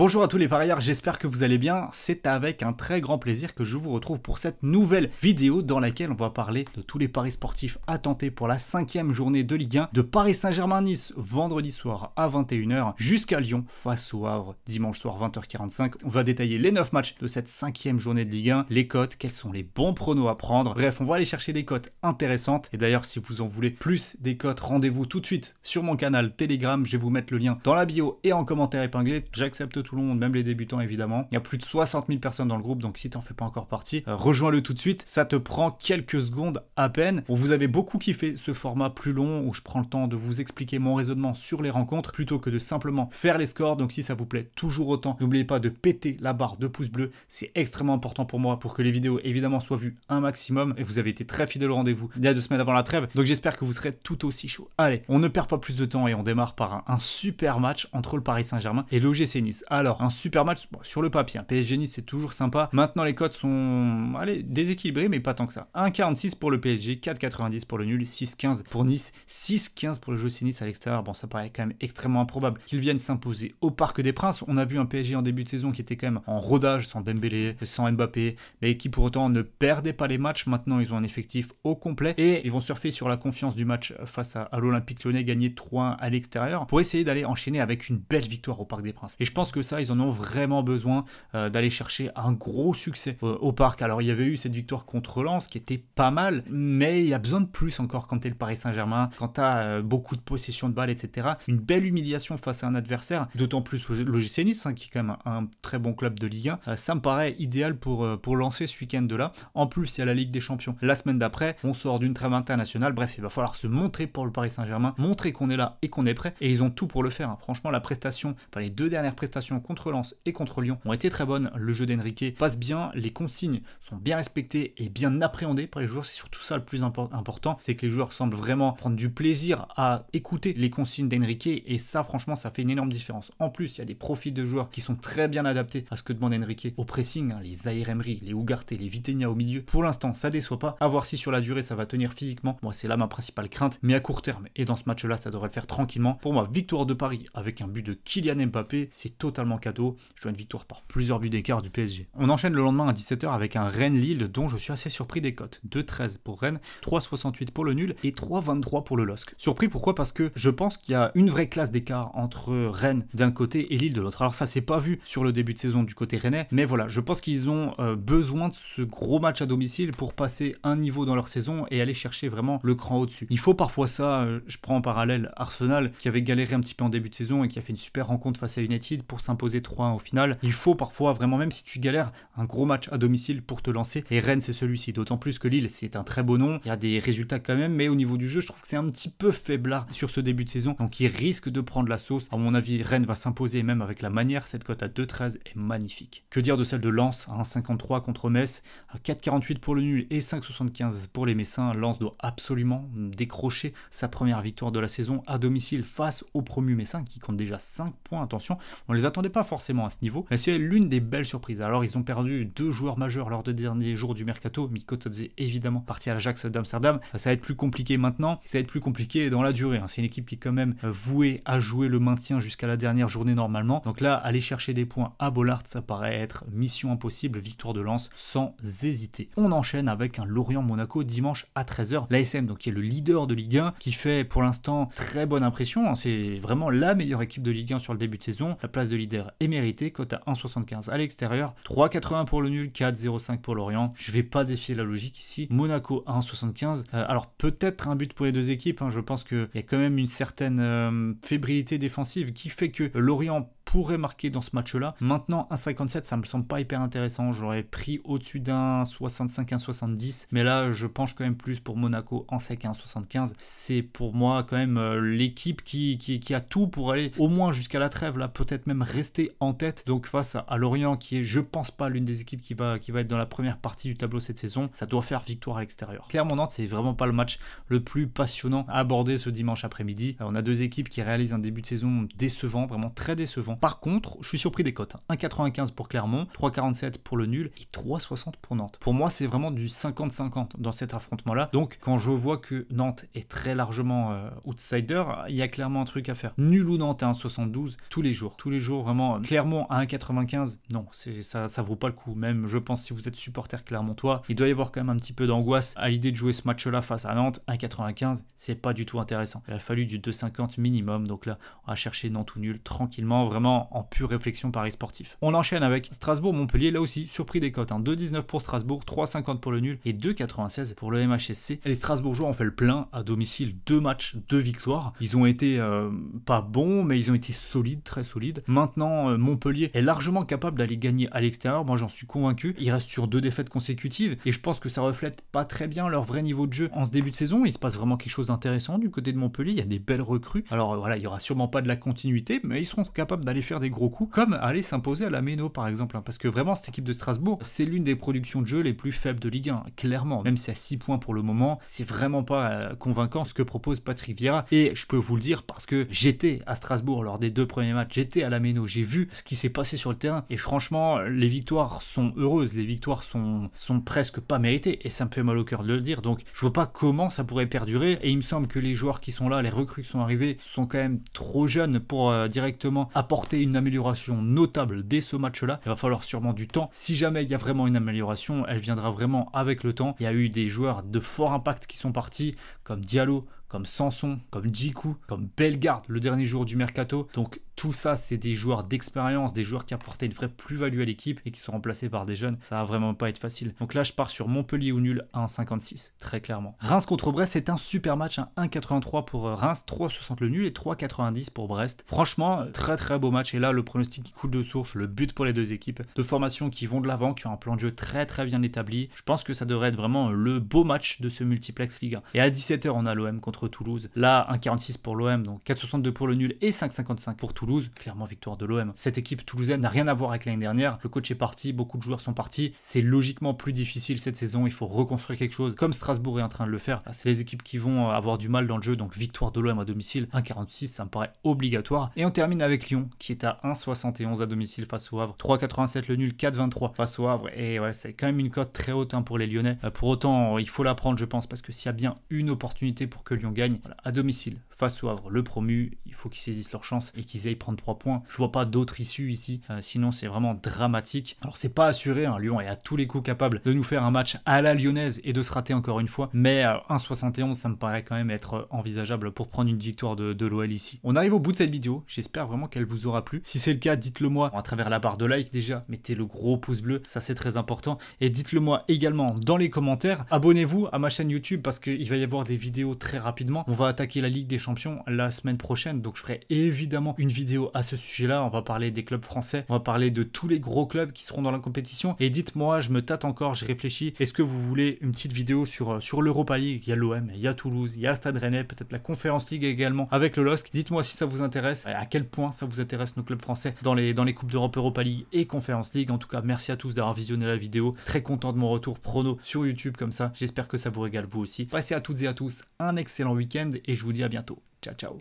Bonjour à tous les parieurs, j'espère que vous allez bien. C'est avec un très grand plaisir que je vous retrouve pour cette nouvelle vidéo dans laquelle on va parler de tous les paris sportifs à tenter pour la cinquième journée de Ligue 1 de Paris Saint-Germain-Nice vendredi soir à 21h jusqu'à Lyon face au Havre dimanche soir 20h45. On va détailler les 9 matchs de cette cinquième journée de Ligue 1, les cotes, quels sont les bons pronos à prendre. Bref, on va aller chercher des cotes intéressantes. Et d'ailleurs, si vous en voulez plus des cotes, rendez-vous tout de suite sur mon canal Telegram. Je vais vous mettre le lien dans la bio et en commentaire épinglé. J'accepte tout tout le monde, même les débutants évidemment. Il y a plus de 60 000 personnes dans le groupe, donc si t'en fais pas encore partie, euh, rejoins-le tout de suite. Ça te prend quelques secondes à peine. vous avez beaucoup kiffé ce format plus long où je prends le temps de vous expliquer mon raisonnement sur les rencontres plutôt que de simplement faire les scores. Donc si ça vous plaît toujours autant, n'oubliez pas de péter la barre de pouce bleu, C'est extrêmement important pour moi pour que les vidéos évidemment soient vues un maximum. Et vous avez été très fidèle au rendez-vous il y a deux semaines avant la trêve. Donc j'espère que vous serez tout aussi chaud. Allez, on ne perd pas plus de temps et on démarre par un, super match entre le Paris Saint-Germain et l'OGC Nice. Alors, un super match sur le papier. Hein. PSG Nice, c'est toujours sympa. Maintenant, les codes sont allez, déséquilibrées, mais pas tant que ça. 1,46 pour le PSG, 4,90 pour le nul, 6,15 pour Nice, 6,15 pour le jeu Nice à l'extérieur. Bon, ça paraît quand même extrêmement improbable qu'ils viennent s'imposer au Parc des Princes. On a vu un PSG en début de saison qui était quand même en rodage sans Dembélé, sans Mbappé, mais qui pour autant ne perdait pas les matchs. Maintenant, ils ont un effectif au complet et ils vont surfer sur la confiance du match face à, l'Olympique lyonnais, gagner 3-1 à l'extérieur pour essayer d'aller enchaîner avec une belle victoire au Parc des Princes. Et je pense que ça, ils en ont vraiment besoin euh, d'aller chercher un gros succès euh, au parc. Alors il y avait eu cette victoire contre Lens qui était pas mal, mais il y a besoin de plus encore quand t'es le Paris Saint-Germain, quand t'as euh, beaucoup de possession de balles, etc. Une belle humiliation face à un adversaire, d'autant plus le Nice, hein, qui est quand même un, très bon club de Ligue 1. ça me paraît idéal pour, pour lancer ce week-end-là. de En plus, il y a la Ligue des Champions. La semaine d'après, on sort d'une trame internationale. Bref, il va falloir se montrer pour le Paris Saint-Germain, montrer qu'on est là et qu'on est prêt. Et ils ont tout pour le faire. Hein. Franchement, la prestation, enfin les deux dernières prestations contre Lens et contre Lyon ont été très bonnes. Le jeu d'Enrique passe bien, les consignes sont bien respectées et bien appréhendées par les joueurs. C'est surtout ça le plus important, c'est que les joueurs semblent vraiment prendre du plaisir à écouter les consignes d'Enrique et ça, franchement, ça fait une énorme différence. En plus, il y a des profils de joueurs qui sont très bien adaptés à ce que demande Enrique au pressing, hein, les Emery, les Ougarté les Vitenia au milieu. Pour l'instant, ça déçoit pas. À voir si sur la durée ça va tenir physiquement. Moi, c'est là ma principale crainte, mais à court terme et dans ce match-là, ça devrait le faire tranquillement. Pour moi, victoire de Paris avec un but de Kylian Mbappé, c'est totalement cadeau. Je dois une victoire par plusieurs buts d'écart du PSG. On enchaîne le lendemain à 17h avec un Rennes-Lille dont je suis assez surpris des cotes. 2-13 pour Rennes, 3-68 pour le nul et 3-23 pour le LOSC. Surpris pourquoi Parce que je pense qu'il y a une vraie classe d'écart entre Rennes d'un côté et Lille de l'autre. Alors ça c'est pas vu sur le début de saison du côté rennais, mais voilà, je pense qu'ils ont euh, besoin de ce gros match à domicile pour passer un niveau dans leur saison et aller chercher vraiment le cran au-dessus. Il faut parfois ça, euh, je prends en parallèle Arsenal qui avait galéré un petit peu en début de saison et qui a fait une super rencontre face à United pour imposer 3-1 au final. Il faut parfois vraiment, même si tu galères, un gros match à domicile pour te lancer. Et Rennes, c'est celui-ci. D'autant plus que Lille, c'est un très beau nom. Il y a des résultats quand même, mais au niveau du jeu, je trouve que c'est un petit peu faiblard sur ce début de saison. Donc il risque de prendre la sauce. À mon avis, Rennes va s'imposer, même avec la manière. Cette cote à 2-13 est magnifique. Que dire de celle de Lens 1-53 contre Metz, 4-48 pour le nul et 5,75 pour les Messins. Lens doit absolument décrocher sa première victoire de la saison à domicile face au premier Messin qui compte déjà 5 points. Attention, on les attend pas forcément à ce niveau, mais c'est l'une des belles surprises. Alors ils ont perdu deux joueurs majeurs lors de derniers jours du mercato, Miko évidemment parti à l'Ajax d'Amsterdam, ça va être plus compliqué maintenant, ça va être plus compliqué dans la durée. Hein. C'est une équipe qui est quand même euh, vouée à jouer le maintien jusqu'à la dernière journée normalement, donc là aller chercher des points à Bollard, ça paraît être mission impossible, victoire de lance sans hésiter. On enchaîne avec un Lorient-Monaco dimanche à 13h, l'ASM donc qui est le leader de Ligue 1, qui fait pour l'instant très bonne impression, hein. c'est vraiment la meilleure équipe de Ligue 1 sur le début de saison, la place de Ligue est mérité, cote à 1,75 à l'extérieur, 3,80 pour le nul, 4,05 pour Lorient. Je vais pas défier la logique ici. Monaco 1,75. Euh, alors peut-être un but pour les deux équipes. Hein. Je pense qu'il y a quand même une certaine euh, fébrilité défensive qui fait que Lorient pourrait marquer dans ce match-là. Maintenant, 1,57, ça me semble pas hyper intéressant. J'aurais pris au-dessus d'un 65, 70 Mais là, je penche quand même plus pour Monaco en sec 75. C'est pour moi quand même euh, l'équipe qui, a tout pour aller au moins jusqu'à la trêve, là, peut-être même rester en tête. Donc face à Lorient, qui est, je pense pas, l'une des équipes qui va, qui va être dans la première partie du tableau cette saison, ça doit faire victoire à l'extérieur. Clairement, Nantes, c'est vraiment pas le match le plus passionnant à aborder ce dimanche après-midi. Euh, on a deux équipes qui réalisent un début de saison décevant, vraiment très décevant. Par contre, je suis surpris des cotes. 1,95 pour Clermont, 3,47 pour le nul et 3,60 pour Nantes. Pour moi, c'est vraiment du 50-50 dans cet affrontement-là. Donc, quand je vois que Nantes est très largement euh, outsider, il y a clairement un truc à faire. Nul ou Nantes à 1,72 tous les jours. Tous les jours, vraiment. Clermont à 1,95, non, ça, ça vaut pas le coup. Même, je pense, si vous êtes supporter clermontois, il doit y avoir quand même un petit peu d'angoisse à l'idée de jouer ce match-là face à Nantes. 1,95, c'est pas du tout intéressant. Il a fallu du 2,50 minimum. Donc là, on va chercher Nantes ou nul tranquillement, vraiment en pure réflexion Paris sportif. On enchaîne avec Strasbourg-Montpellier, là aussi, surpris des cotes. Hein. 2,19 pour Strasbourg, 3,50 pour le nul et 2,96 pour le MHSC. Les Strasbourgeois ont fait le plein à domicile, deux matchs, deux victoires. Ils ont été euh, pas bons, mais ils ont été solides, très solides. Maintenant, euh, Montpellier est largement capable d'aller gagner à l'extérieur, moi j'en suis convaincu. Ils restent sur deux défaites consécutives et je pense que ça reflète pas très bien leur vrai niveau de jeu en ce début de saison. Il se passe vraiment quelque chose d'intéressant du côté de Montpellier, il y a des belles recrues. Alors euh, voilà, il y aura sûrement pas de la continuité, mais ils seront capables d'aller faire des gros coups, comme aller s'imposer à la Méno par exemple, hein, parce que vraiment cette équipe de Strasbourg, c'est l'une des productions de jeu les plus faibles de Ligue 1, clairement. Même si à 6 points pour le moment, c'est vraiment pas euh, convaincant ce que propose Patrick Vieira, et je peux vous le dire parce que j'étais à Strasbourg lors des deux premiers matchs, j'étais à la Méno, j'ai vu ce qui s'est passé sur le terrain, et franchement, les victoires sont heureuses, les victoires sont, sont presque pas méritées, et ça me fait mal au cœur de le dire, donc je vois pas comment ça pourrait perdurer, et il me semble que les joueurs qui sont là, les recrues qui sont arrivées sont quand même trop jeunes pour euh, directement apporter une amélioration notable dès ce match-là. Il va falloir sûrement du temps. Si jamais il y a vraiment une amélioration, elle viendra vraiment avec le temps. Il y a eu des joueurs de fort impact qui sont partis, comme Diallo, comme Sanson, comme Jiku, comme Bellegarde le dernier jour du mercato. Donc tout ça, c'est des joueurs d'expérience, des joueurs qui apportaient une vraie plus-value à l'équipe et qui sont remplacés par des jeunes. Ça va vraiment pas être facile. Donc là, je pars sur Montpellier ou nul 1,56, très clairement. Reims contre Brest, c'est un super match, 1,83 hein. pour euh, Reims, 3,60 le nul et 3,90 pour Brest. Franchement, euh, très très beau match. Et là, le pronostic qui coule de source, le but pour les deux équipes, deux formations qui vont de l'avant, qui ont un plan de jeu très très bien établi. Je pense que ça devrait être vraiment euh, le beau match de ce multiplex Ligue Et à 17h, on a l'OM contre Toulouse. Là, 1,46 pour l'OM, donc 4,62 pour le nul et 5,55 pour Toulouse. Clairement victoire de l'OM. Cette équipe toulousaine n'a rien à voir avec l'année dernière. Le coach est parti, beaucoup de joueurs sont partis. C'est logiquement plus difficile cette saison. Il faut reconstruire quelque chose comme Strasbourg est en train de le faire. Ah, c'est les équipes qui vont euh, avoir du mal dans le jeu, donc victoire de l'OM à domicile. 1,46, ça me paraît obligatoire. Et on termine avec Lyon qui est à 1,71 à domicile face au Havre. 3,87 le nul, 4,23 face au Havre. Et ouais, c'est quand même une cote très haute hein, pour les Lyonnais. Euh, pour autant, il faut la prendre, je pense, parce que s'il y a bien une opportunité pour que Lyon gagne à domicile face au Havre, le promu, il faut qu'ils saisissent leur chance et qu'ils aillent prendre trois points. Je vois pas d'autres issues ici, euh, sinon c'est vraiment dramatique. Alors c'est pas assuré, hein, Lyon est à tous les coups capable de nous faire un match à la lyonnaise et de se rater encore une fois, mais euh, un 1,71 ça me paraît quand même être envisageable pour prendre une victoire de, de l'OL ici. On arrive au bout de cette vidéo, j'espère vraiment qu'elle vous aura plu. Si c'est le cas, dites-le moi à travers la barre de like déjà, mettez le gros pouce bleu, ça c'est très important, et dites-le moi également dans les commentaires. Abonnez-vous à ma chaîne YouTube parce qu'il va y avoir des vidéos très rapides on va attaquer la Ligue des Champions la semaine prochaine, donc je ferai évidemment une vidéo à ce sujet-là. On va parler des clubs français, on va parler de tous les gros clubs qui seront dans la compétition. Et dites-moi, je me tâte encore, je réfléchis. Est-ce que vous voulez une petite vidéo sur, euh, sur l'Europa League Il y a l'OM, il y a Toulouse, il y a Stade Rennais, peut-être la Conférence League également avec le LOSC. Dites-moi si ça vous intéresse, à quel point ça vous intéresse nos clubs français dans les, dans les Coupes d'Europe, Europa League et Conférence League. En tout cas, merci à tous d'avoir visionné la vidéo. Très content de mon retour prono sur YouTube comme ça. J'espère que ça vous régale vous aussi. Passez à toutes et à tous un excellent week-end et je vous dis à bientôt. Ciao ciao